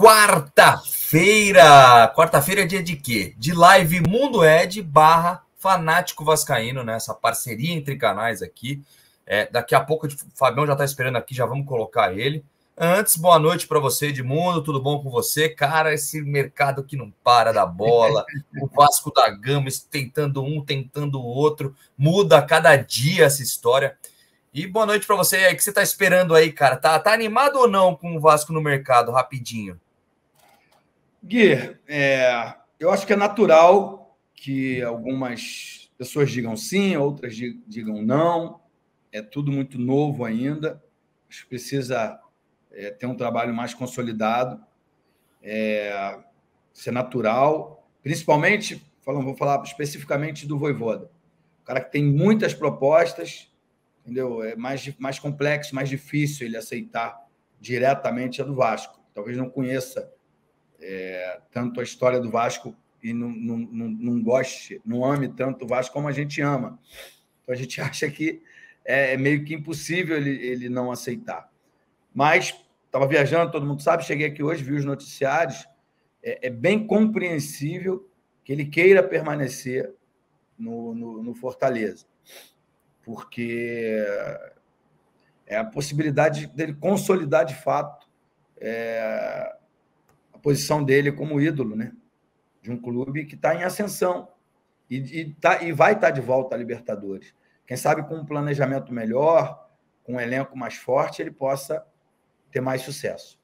quarta-feira. Quarta-feira é dia de quê? De live Mundo Ed barra Fanático Vascaíno, né? Essa parceria entre canais aqui. É, daqui a pouco o Fabião já está esperando aqui, já vamos colocar ele. Antes, boa noite para você, Edmundo. Tudo bom com você? Cara, esse mercado que não para da bola, o Vasco da Gama tentando um, tentando o outro, muda a cada dia essa história. E boa noite para você O que você está esperando aí, cara. Tá, tá animado ou não com o Vasco no mercado, rapidinho? Gui, é, eu acho que é natural que algumas pessoas digam sim, outras digam não. É tudo muito novo ainda. Acho que precisa é, ter um trabalho mais consolidado, é, ser é natural, principalmente, falando, vou falar especificamente do Voivoda. O cara que tem muitas propostas, entendeu? É mais, mais complexo, mais difícil ele aceitar diretamente a do Vasco. Talvez não conheça é, tanto a história do Vasco e não, não, não, não goste, não ame tanto o Vasco como a gente ama. Então a gente acha que é, é, meio que impossível ele, ele não aceitar. Mas estava viajando, todo mundo sabe, cheguei aqui hoje, vi os noticiários, é, é bem compreensível que ele queira permanecer no, no, no, Fortaleza, porque é a possibilidade dele consolidar de fato é, posição dele como ídolo, né? De um clube que está em ascensão e, e, tá, e vai estar tá de volta à Libertadores. Quem sabe com um planejamento melhor, com um elenco mais forte, ele possa ter mais sucesso.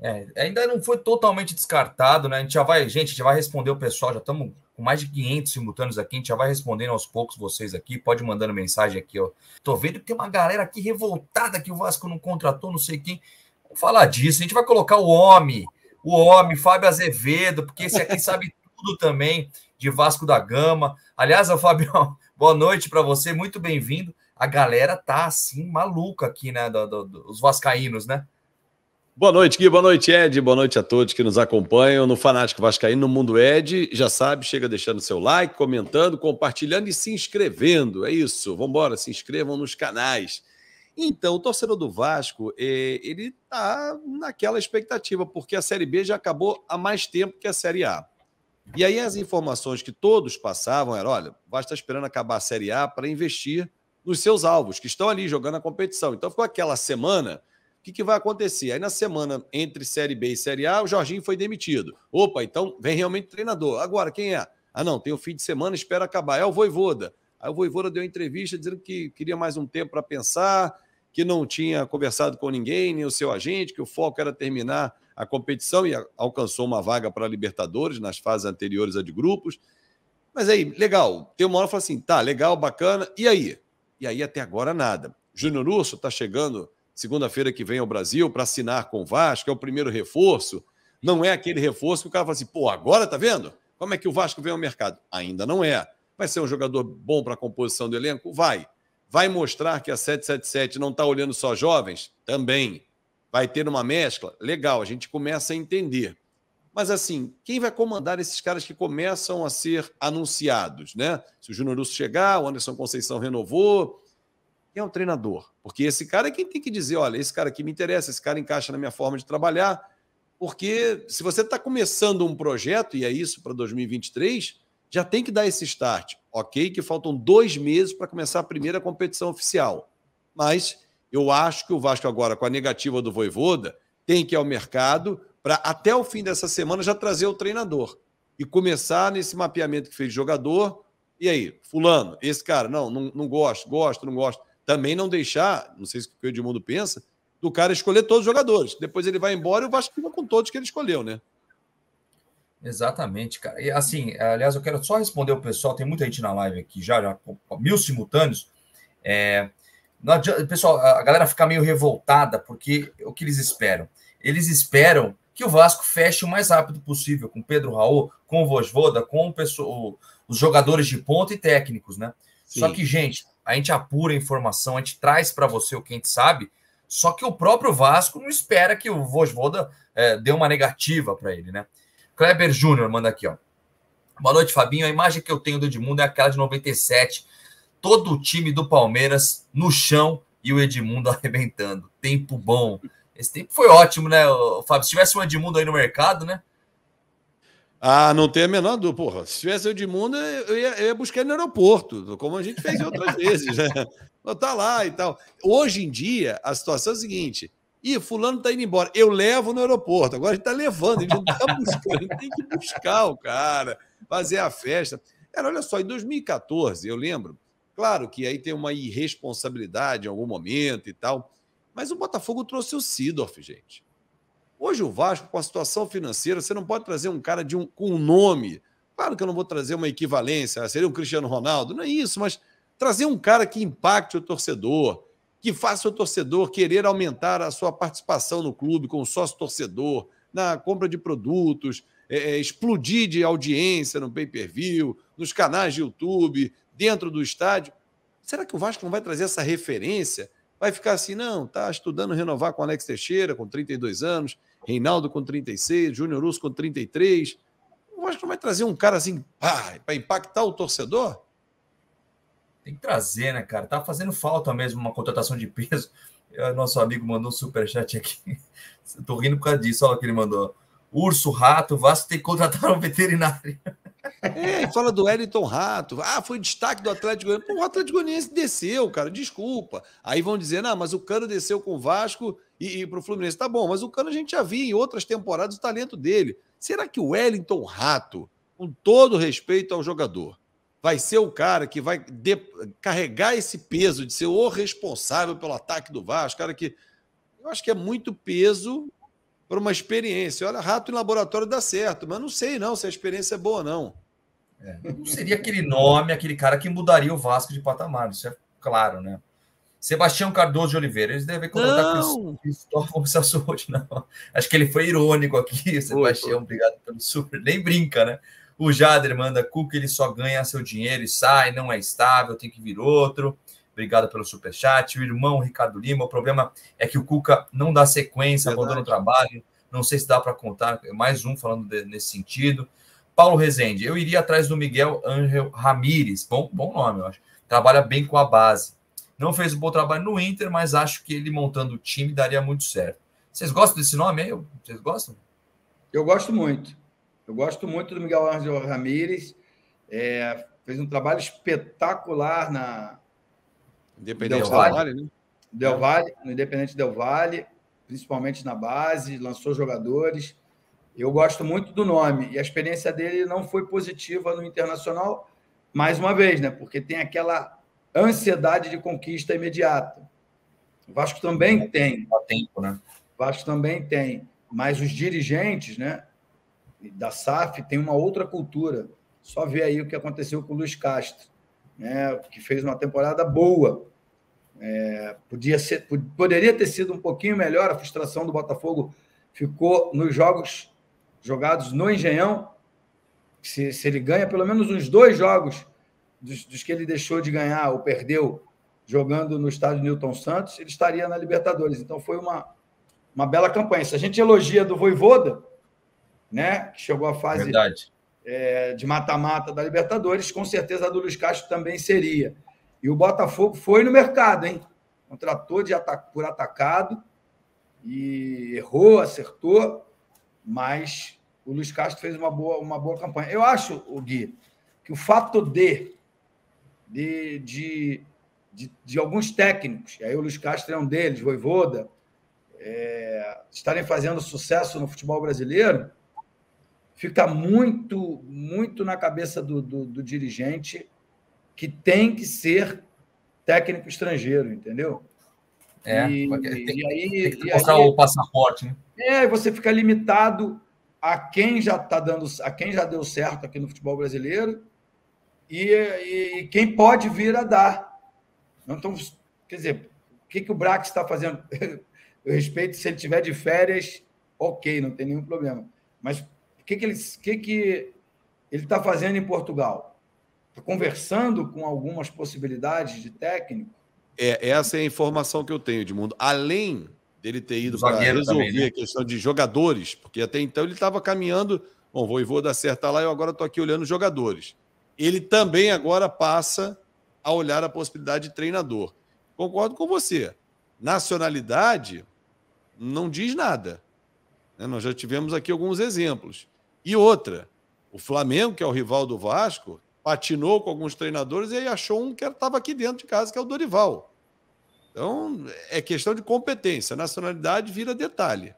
É, ainda não foi totalmente descartado, né? A gente já vai, gente, já vai responder o pessoal, já estamos com mais de 500 simultâneos aqui, a gente já vai respondendo aos poucos vocês aqui, pode mandando mensagem aqui, ó. Tô vendo que tem uma galera aqui revoltada que o Vasco não contratou, não sei quem. Vamos falar disso, a gente vai colocar o homem o homem, Fábio Azevedo, porque esse aqui sabe tudo também de Vasco da Gama. Aliás, Fabião, boa noite para você, muito bem-vindo. A galera tá assim maluca aqui, né? Do, do, do, os vascaínos, né? Boa noite, Gui. Boa noite, Ed. Boa noite a todos que nos acompanham no Fanático Vascaíno, no Mundo Ed. Já sabe, chega deixando seu like, comentando, compartilhando e se inscrevendo. É isso. Vamos embora, se inscrevam nos canais. Então, o torcedor do Vasco, eh, ele está naquela expectativa, porque a Série B já acabou há mais tempo que a Série A. E aí as informações que todos passavam era, olha, o Vasco está esperando acabar a Série A para investir nos seus alvos, que estão ali jogando a competição. Então ficou aquela semana, o que, que vai acontecer? Aí na semana entre Série B e Série A, o Jorginho foi demitido. Opa, então vem realmente treinador. Agora, quem é? Ah não, tem o fim de semana, espera acabar. É o Voivoda. Aí o Voivoda deu uma entrevista dizendo que queria mais um tempo para pensar, que não tinha conversado com ninguém, nem o seu agente, que o foco era terminar a competição e alcançou uma vaga para a Libertadores nas fases anteriores à de grupos. Mas aí, legal. Tem uma hora que fala assim: tá, legal, bacana. E aí? E aí, até agora, nada. Júnior Urso está chegando segunda-feira que vem ao Brasil para assinar com o Vasco, é o primeiro reforço. Não é aquele reforço que o cara fala assim, pô, agora tá vendo? Como é que o Vasco vem ao mercado? Ainda não é. Vai ser um jogador bom para a composição do elenco? Vai. Vai mostrar que a 777 não está olhando só jovens? Também. Vai ter uma mescla? Legal, a gente começa a entender. Mas assim, quem vai comandar esses caras que começam a ser anunciados, né? Se o Júnior Russo chegar, o Anderson Conceição renovou, é o treinador. Porque esse cara é quem tem que dizer, olha, esse cara aqui me interessa, esse cara encaixa na minha forma de trabalhar. Porque se você está começando um projeto, e é isso para 2023, já tem que dar esse start. Ok, que faltam dois meses para começar a primeira competição oficial. Mas eu acho que o Vasco, agora, com a negativa do Voivoda, tem que ir ao mercado para, até o fim dessa semana, já trazer o treinador e começar nesse mapeamento que fez de jogador. E aí, Fulano, esse cara, não, não, não gosto, gosto, não gosto. Também não deixar, não sei se o Edmundo pensa, do cara escolher todos os jogadores. Depois ele vai embora e o Vasco fica com todos que ele escolheu, né? Exatamente, cara. E assim, aliás, eu quero só responder o pessoal, tem muita gente na live aqui já, já mil simultâneos. É, adianta, pessoal, a galera fica meio revoltada, porque o que eles esperam? Eles esperam que o Vasco feche o mais rápido possível com Pedro Raul, com o Vosvoda, com o pessoal, os jogadores de ponta e técnicos, né? Sim. Só que, gente, a gente apura a informação, a gente traz para você o que a gente sabe, só que o próprio Vasco não espera que o Vosvoda é, dê uma negativa para ele, né? Kleber Júnior manda aqui, ó. Boa noite, Fabinho. A imagem que eu tenho do Edmundo é aquela de 97. Todo o time do Palmeiras no chão e o Edmundo arrebentando. Tempo bom. Esse tempo foi ótimo, né, Fábio? Se tivesse um Edmundo aí no mercado, né? Ah, não tem a menor dúvida. Porra, se tivesse o Edmundo, eu ia, eu ia buscar ele no aeroporto, como a gente fez outras vezes, né? Mas tá lá e tal. Hoje em dia, a situação é a seguinte: Ih, fulano está indo embora. Eu levo no aeroporto. Agora a gente está levando, a gente não está buscando, a gente tem que buscar o cara, fazer a festa. Cara, olha só, em 2014, eu lembro, claro que aí tem uma irresponsabilidade em algum momento e tal, mas o Botafogo trouxe o Sidorf, gente. Hoje o Vasco, com a situação financeira, você não pode trazer um cara de um, com um nome. Claro que eu não vou trazer uma equivalência, seria um Cristiano Ronaldo, não é isso, mas trazer um cara que impacte o torcedor, que faça o torcedor querer aumentar a sua participação no clube com o sócio torcedor, na compra de produtos, é, é, explodir de audiência no pay-per-view, nos canais de YouTube, dentro do estádio. Será que o Vasco não vai trazer essa referência? Vai ficar assim, não, tá estudando renovar com Alex Teixeira, com 32 anos, Reinaldo com 36, Júnior Russo com 33. O Vasco não vai trazer um cara assim para impactar o torcedor? Tem que trazer, né, cara? Tá fazendo falta mesmo uma contratação de peso. É, nosso amigo mandou um superchat aqui. Tô rindo por causa disso, olha o que ele mandou. Urso, rato, Vasco tem que contratar um veterinário. É, fala do Wellington Rato. Ah, foi destaque do Atlético Goianiense. O Atlético Goianiense desceu, cara, desculpa. Aí vão dizer, não, mas o Cano desceu com o Vasco e, e para o Fluminense. Tá bom, mas o Cano a gente já viu em outras temporadas o talento dele. Será que o Wellington Rato, com todo respeito ao jogador, vai ser o cara que vai de, carregar esse peso de ser o responsável pelo ataque do Vasco, cara que eu acho que é muito peso para uma experiência. Olha, rato em laboratório dá certo, mas não sei não se a experiência é boa ou não. É, não seria aquele nome, aquele cara que mudaria o Vasco de patamar, isso é claro, né? Sebastião Cardoso de Oliveira, eles devem colocar com isso. não. Acho que ele foi irônico aqui, Sebastião, obrigado pelo super. Nem brinca, né? O Jader manda, Cuca, ele só ganha seu dinheiro e sai, não é estável, tem que vir outro. Obrigado pelo superchat. O irmão Ricardo Lima, o problema é que o Cuca não dá sequência, Verdade. abandona o trabalho. Não sei se dá para contar é mais um falando de, nesse sentido. Paulo Rezende, eu iria atrás do Miguel Angel Ramírez, bom, bom nome, eu acho. Trabalha bem com a base. Não fez um bom trabalho no Inter, mas acho que ele montando o time daria muito certo. Vocês gostam desse nome aí? Vocês gostam? Eu gosto muito. Eu gosto muito do Miguel Ángel Ramírez. É, fez um trabalho espetacular na Independente Del Valle, né? Del é. Valle, no Independente Del Valle, principalmente na base, lançou jogadores. Eu gosto muito do nome e a experiência dele não foi positiva no Internacional, mais uma vez, né? Porque tem aquela ansiedade de conquista imediata. O Vasco também tem. tempo, né? O Vasco também tem. Mas os dirigentes, né? da SAF tem uma outra cultura. Só ver aí o que aconteceu com o Luiz Castro, né, que fez uma temporada boa. É, podia ser, poderia ter sido um pouquinho melhor, a frustração do Botafogo ficou nos jogos jogados no Engenhão. Se, se ele ganha pelo menos uns dois jogos dos, dos, que ele deixou de ganhar ou perdeu jogando no estádio Newton Santos, ele estaria na Libertadores. Então foi uma, uma bela campanha. Se a gente elogia do Voivoda, né? Que chegou à fase é, de mata-mata da Libertadores, com certeza a do Luiz Castro também seria. E o Botafogo foi no mercado, hein? Contratou de ata por atacado e errou, acertou, mas o Luiz Castro fez uma boa, uma boa campanha. Eu acho, o Gui, que o fato de, de, de, de, de alguns técnicos, e aí o Luiz Castro é um deles, Voivoda, é, estarem fazendo sucesso no futebol brasileiro, fica muito, muito na cabeça do, do, do dirigente que tem que ser técnico estrangeiro, entendeu? É, e, tem, e aí, tem que mostrar o passaporte, né? É, você fica limitado a quem já tá dando, a quem já deu certo aqui no futebol brasileiro e, e quem pode vir a dar. Então, quer dizer, o que, que o Brax está fazendo? Eu respeito se ele tiver de férias, ok, não tem nenhum problema. Mas o que, que, ele, que, que ele está fazendo em Portugal? Está conversando com algumas possibilidades de técnico? É, essa é a informação que eu tenho, Edmundo. Além dele ter ido para resolver também, né? a questão de jogadores, porque até então ele estava caminhando. Bom, vou e vou certo lá, eu agora estou aqui olhando jogadores. Ele também agora passa a olhar a possibilidade de treinador. Concordo com você. Nacionalidade não diz nada. Né? Nós já tivemos aqui alguns exemplos. E outra, o Flamengo, que é o rival do Vasco, patinou com alguns treinadores e aí achou um que estava aqui dentro de casa, que é o Dorival. Então, é questão de competência. Nacionalidade vira detalhe.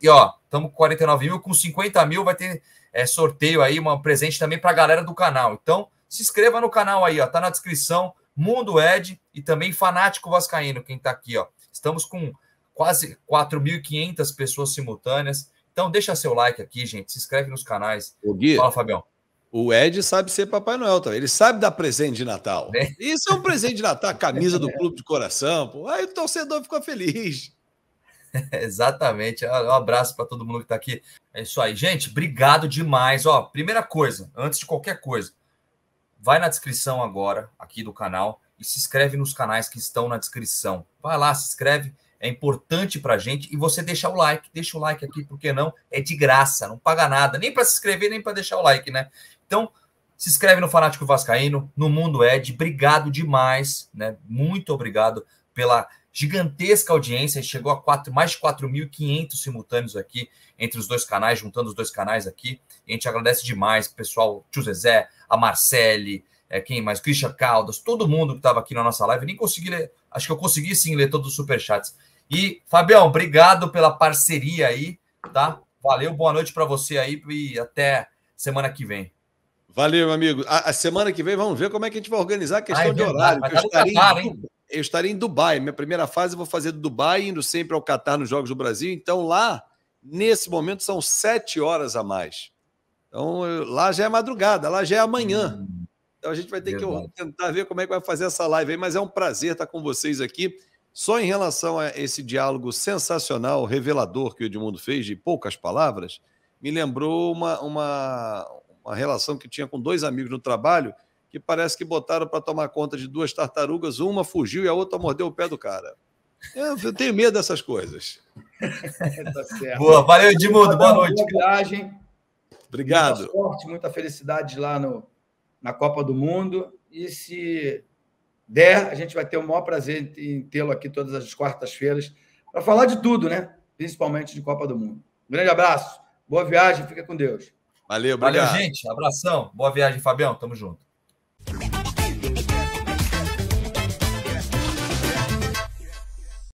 E ó, estamos com 49 mil, com 50 mil vai ter é, sorteio aí, um presente também para a galera do canal. Então, se inscreva no canal aí, ó, tá na descrição. Mundo Ed e também Fanático Vascaíno, quem tá aqui, ó. Estamos com quase 4.500 pessoas simultâneas. Então, deixa seu like aqui, gente. Se inscreve nos canais. O Gui, Fala, Fabião. O Ed sabe ser Papai Noel também. Tá? Ele sabe dar presente de Natal. É. Isso é um presente de Natal, camisa do Clube de Coração. Pô. Aí o torcedor ficou feliz. Exatamente. Ah, um abraço para todo mundo que está aqui. É isso aí. Gente, obrigado demais. Ó, primeira coisa, antes de qualquer coisa, vai na descrição agora, aqui do canal, e se inscreve nos canais que estão na descrição. Vai lá, se inscreve é importante para a gente. E você deixar o like, deixa o like aqui, porque não? É de graça, não paga nada, nem para se inscrever, nem para deixar o like, né? Então, se inscreve no Fanático Vascaíno, no Mundo Ed. Obrigado demais, né? Muito obrigado pela gigantesca audiência. Chegou a quatro, mais de 4.500 simultâneos aqui entre os dois canais, juntando os dois canais aqui. E a gente agradece demais, pessoal, tio Zezé, a Marcele, é, quem mais? Christian Caldas, todo mundo que estava aqui na nossa live. Nem consegui ler Acho que eu consegui sim ler todos os superchats. E, Fabião, obrigado pela parceria aí, tá? Valeu, boa noite para você aí e até semana que vem. Valeu, meu amigo. A, a, semana que vem vamos ver como é que a gente vai organizar a questão Ai, de horário. eu, estarei em, eu estarei em Dubai. Minha primeira fase eu vou fazer do Dubai, indo sempre ao Catar nos Jogos do Brasil. Então, lá, nesse momento, são sete horas a mais. Então, eu, lá já é madrugada, lá já é amanhã. Hum. Então A gente vai ter Verdade. que tentar ver como é que vai fazer essa live aí, mas é um prazer estar com vocês aqui. Só em relação a esse diálogo sensacional, revelador que o Edmundo fez, de poucas palavras, me lembrou uma, uma, uma relação que tinha com dois amigos no trabalho que parece que botaram para tomar conta de duas tartarugas, uma fugiu e a outra mordeu o pé do cara. É, eu tenho medo dessas coisas. tá Boa, valeu, Edmundo. Boa noite. Boa viagem. Obrigado. Muita sorte, muita felicidade lá no, na Copa do Mundo. E se der, a gente vai ter o maior prazer em tê-lo aqui todas as quartas-feiras para falar de tudo, né? Principalmente de Copa do Mundo. Um grande abraço, boa viagem, fica com Deus. Valeu, obrigado. Valeu, gente. Abração. Boa viagem, Fabião. Tamo junto.